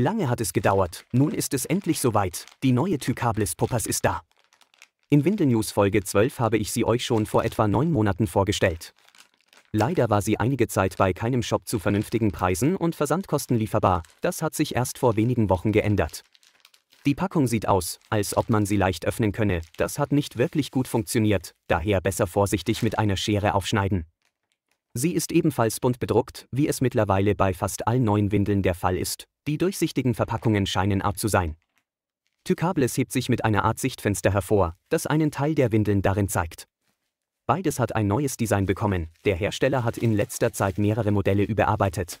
Lange hat es gedauert, nun ist es endlich soweit, die neue Tykablis Poppers ist da. In Windelnews Folge 12 habe ich sie euch schon vor etwa neun Monaten vorgestellt. Leider war sie einige Zeit bei keinem Shop zu vernünftigen Preisen und Versandkosten lieferbar, das hat sich erst vor wenigen Wochen geändert. Die Packung sieht aus, als ob man sie leicht öffnen könne, das hat nicht wirklich gut funktioniert, daher besser vorsichtig mit einer Schere aufschneiden. Sie ist ebenfalls bunt bedruckt, wie es mittlerweile bei fast allen neuen Windeln der Fall ist, die durchsichtigen Verpackungen scheinen Art zu sein. Tykables hebt sich mit einer Art Sichtfenster hervor, das einen Teil der Windeln darin zeigt. Beides hat ein neues Design bekommen, der Hersteller hat in letzter Zeit mehrere Modelle überarbeitet.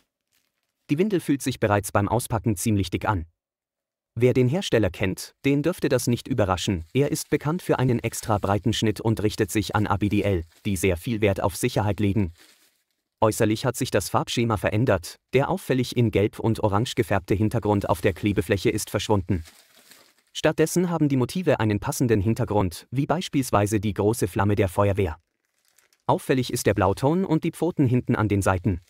Die Windel fühlt sich bereits beim Auspacken ziemlich dick an. Wer den Hersteller kennt, den dürfte das nicht überraschen, er ist bekannt für einen extra breiten Schnitt und richtet sich an ABDL, die sehr viel Wert auf Sicherheit legen, Äußerlich hat sich das Farbschema verändert, der auffällig in gelb und orange gefärbte Hintergrund auf der Klebefläche ist verschwunden. Stattdessen haben die Motive einen passenden Hintergrund, wie beispielsweise die große Flamme der Feuerwehr. Auffällig ist der Blauton und die Pfoten hinten an den Seiten.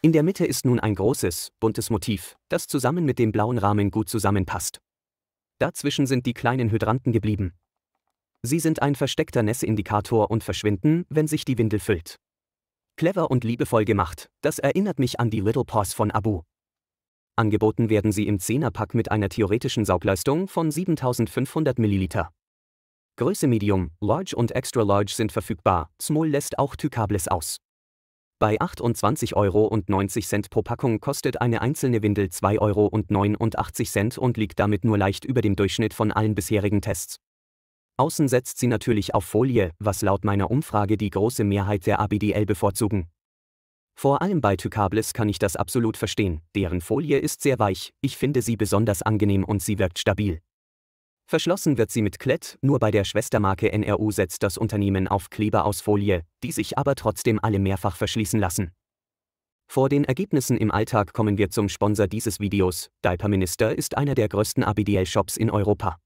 In der Mitte ist nun ein großes, buntes Motiv, das zusammen mit dem blauen Rahmen gut zusammenpasst. Dazwischen sind die kleinen Hydranten geblieben. Sie sind ein versteckter Nässeindikator und verschwinden, wenn sich die Windel füllt. Clever und liebevoll gemacht, das erinnert mich an die Little Paws von Abu. Angeboten werden sie im 10er-Pack mit einer theoretischen Saugleistung von 7500 ml. Größe Medium, Large und Extra Large sind verfügbar, Small lässt auch Tykables aus. Bei 28,90 Euro pro Packung kostet eine einzelne Windel 2,89 Euro und liegt damit nur leicht über dem Durchschnitt von allen bisherigen Tests. Außen setzt sie natürlich auf Folie, was laut meiner Umfrage die große Mehrheit der ABDL bevorzugen. Vor allem bei Tycables kann ich das absolut verstehen, deren Folie ist sehr weich, ich finde sie besonders angenehm und sie wirkt stabil. Verschlossen wird sie mit Klett, nur bei der Schwestermarke NRU setzt das Unternehmen auf Kleber aus Folie, die sich aber trotzdem alle mehrfach verschließen lassen. Vor den Ergebnissen im Alltag kommen wir zum Sponsor dieses Videos. Minister ist einer der größten ABDL-Shops in Europa.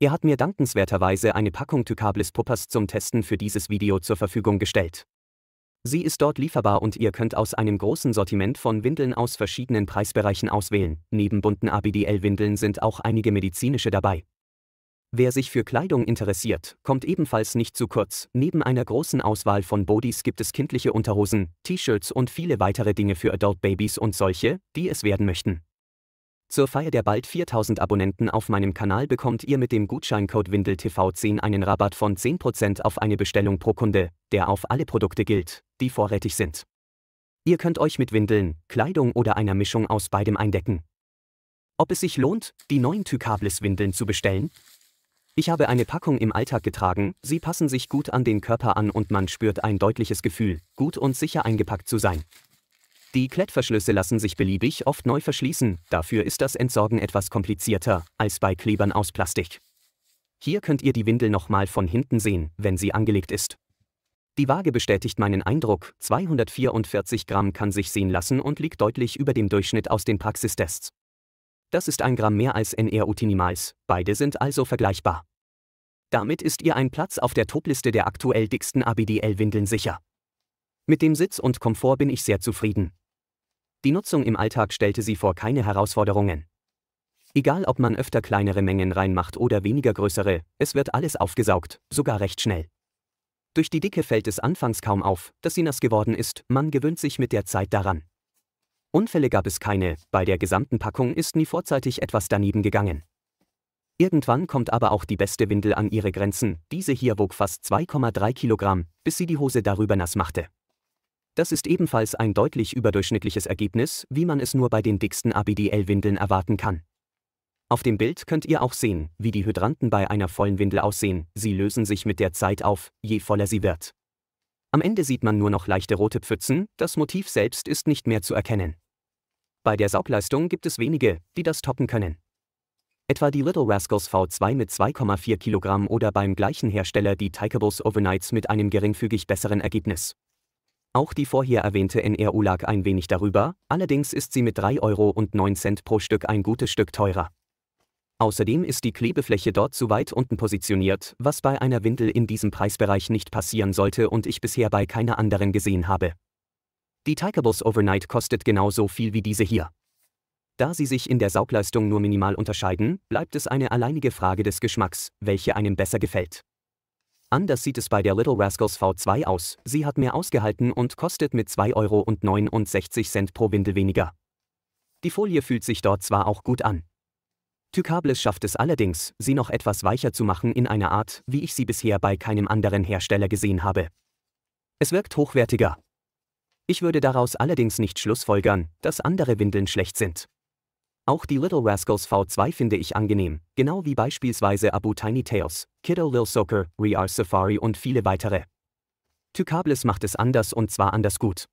Er hat mir dankenswerterweise eine Packung Tykables Puppers zum Testen für dieses Video zur Verfügung gestellt. Sie ist dort lieferbar und ihr könnt aus einem großen Sortiment von Windeln aus verschiedenen Preisbereichen auswählen. Neben bunten ABDL-Windeln sind auch einige medizinische dabei. Wer sich für Kleidung interessiert, kommt ebenfalls nicht zu kurz. Neben einer großen Auswahl von Bodies gibt es kindliche Unterhosen, T-Shirts und viele weitere Dinge für Adult Babies und solche, die es werden möchten. Zur Feier der bald 4000 Abonnenten auf meinem Kanal bekommt ihr mit dem Gutscheincode WindelTV10 einen Rabatt von 10% auf eine Bestellung pro Kunde, der auf alle Produkte gilt, die vorrätig sind. Ihr könnt euch mit Windeln, Kleidung oder einer Mischung aus beidem eindecken. Ob es sich lohnt, die neuen Tykables-Windeln zu bestellen? Ich habe eine Packung im Alltag getragen, sie passen sich gut an den Körper an und man spürt ein deutliches Gefühl, gut und sicher eingepackt zu sein. Die Klettverschlüsse lassen sich beliebig oft neu verschließen, dafür ist das Entsorgen etwas komplizierter als bei Klebern aus Plastik. Hier könnt ihr die Windel nochmal von hinten sehen, wenn sie angelegt ist. Die Waage bestätigt meinen Eindruck, 244 Gramm kann sich sehen lassen und liegt deutlich über dem Durchschnitt aus den Praxistests. Das ist ein Gramm mehr als NRU Tinimals, beide sind also vergleichbar. Damit ist ihr ein Platz auf der Topliste der aktuell dicksten ABDL-Windeln sicher. Mit dem Sitz und Komfort bin ich sehr zufrieden, die Nutzung im Alltag stellte sie vor keine Herausforderungen. Egal ob man öfter kleinere Mengen reinmacht oder weniger größere, es wird alles aufgesaugt, sogar recht schnell. Durch die Dicke fällt es anfangs kaum auf, dass sie nass geworden ist, man gewöhnt sich mit der Zeit daran. Unfälle gab es keine, bei der gesamten Packung ist nie vorzeitig etwas daneben gegangen. Irgendwann kommt aber auch die beste Windel an ihre Grenzen, diese hier wog fast 2,3 Kilogramm, bis sie die Hose darüber nass machte. Das ist ebenfalls ein deutlich überdurchschnittliches Ergebnis, wie man es nur bei den dicksten ABDL-Windeln erwarten kann. Auf dem Bild könnt ihr auch sehen, wie die Hydranten bei einer vollen Windel aussehen, sie lösen sich mit der Zeit auf, je voller sie wird. Am Ende sieht man nur noch leichte rote Pfützen, das Motiv selbst ist nicht mehr zu erkennen. Bei der Saugleistung gibt es wenige, die das toppen können. Etwa die Little Rascals V2 mit 2,4 Kilogramm oder beim gleichen Hersteller die Tykables Overnights mit einem geringfügig besseren Ergebnis. Auch die vorher erwähnte NRU lag ein wenig darüber, allerdings ist sie mit 3,09 Euro pro Stück ein gutes Stück teurer. Außerdem ist die Klebefläche dort zu weit unten positioniert, was bei einer Windel in diesem Preisbereich nicht passieren sollte und ich bisher bei keiner anderen gesehen habe. Die Tikerbus Overnight kostet genauso viel wie diese hier. Da sie sich in der Saugleistung nur minimal unterscheiden, bleibt es eine alleinige Frage des Geschmacks, welche einem besser gefällt. Anders sieht es bei der Little Rascals V2 aus, sie hat mehr ausgehalten und kostet mit 2,69 Euro pro Windel weniger. Die Folie fühlt sich dort zwar auch gut an. Tycables schafft es allerdings, sie noch etwas weicher zu machen in einer Art, wie ich sie bisher bei keinem anderen Hersteller gesehen habe. Es wirkt hochwertiger. Ich würde daraus allerdings nicht schlussfolgern, dass andere Windeln schlecht sind. Auch die Little Rascals V2 finde ich angenehm, genau wie beispielsweise Abu Tiny Tales, Kiddo Lil Soccer, Rear Safari und viele weitere. Tykables macht es anders und zwar anders gut.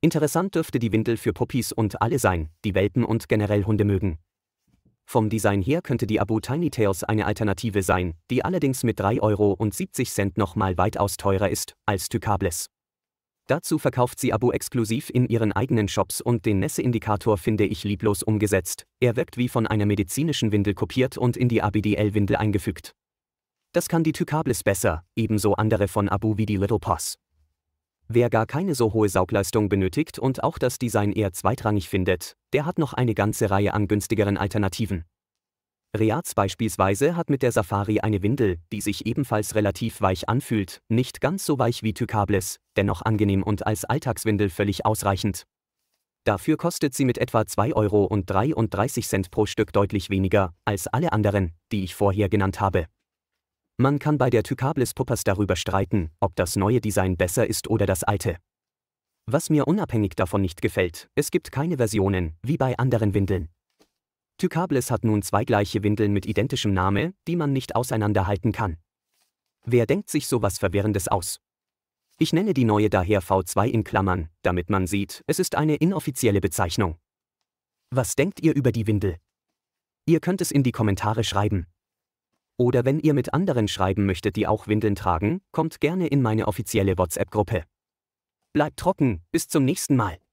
Interessant dürfte die Windel für Puppies und alle sein, die Welpen und generell Hunde mögen. Vom Design her könnte die Abu Tiny Tales eine Alternative sein, die allerdings mit 3,70 Euro nochmal weitaus teurer ist als Tykables. Dazu verkauft sie Abo exklusiv in ihren eigenen Shops und den Nässe-Indikator finde ich lieblos umgesetzt. Er wirkt wie von einer medizinischen Windel kopiert und in die ABDL-Windel eingefügt. Das kann die Tycablis besser, ebenso andere von Abu wie die Little Poss. Wer gar keine so hohe Saugleistung benötigt und auch das Design eher zweitrangig findet, der hat noch eine ganze Reihe an günstigeren Alternativen. Reaz beispielsweise hat mit der Safari eine Windel, die sich ebenfalls relativ weich anfühlt, nicht ganz so weich wie Tycables, dennoch angenehm und als Alltagswindel völlig ausreichend. Dafür kostet sie mit etwa 2,33 Euro pro Stück deutlich weniger als alle anderen, die ich vorher genannt habe. Man kann bei der Tycables Puppers darüber streiten, ob das neue Design besser ist oder das alte. Was mir unabhängig davon nicht gefällt, es gibt keine Versionen, wie bei anderen Windeln. Tykables hat nun zwei gleiche Windeln mit identischem Name, die man nicht auseinanderhalten kann. Wer denkt sich sowas Verwirrendes aus? Ich nenne die neue daher V2 in Klammern, damit man sieht, es ist eine inoffizielle Bezeichnung. Was denkt ihr über die Windel? Ihr könnt es in die Kommentare schreiben. Oder wenn ihr mit anderen schreiben möchtet, die auch Windeln tragen, kommt gerne in meine offizielle WhatsApp-Gruppe. Bleibt trocken, bis zum nächsten Mal.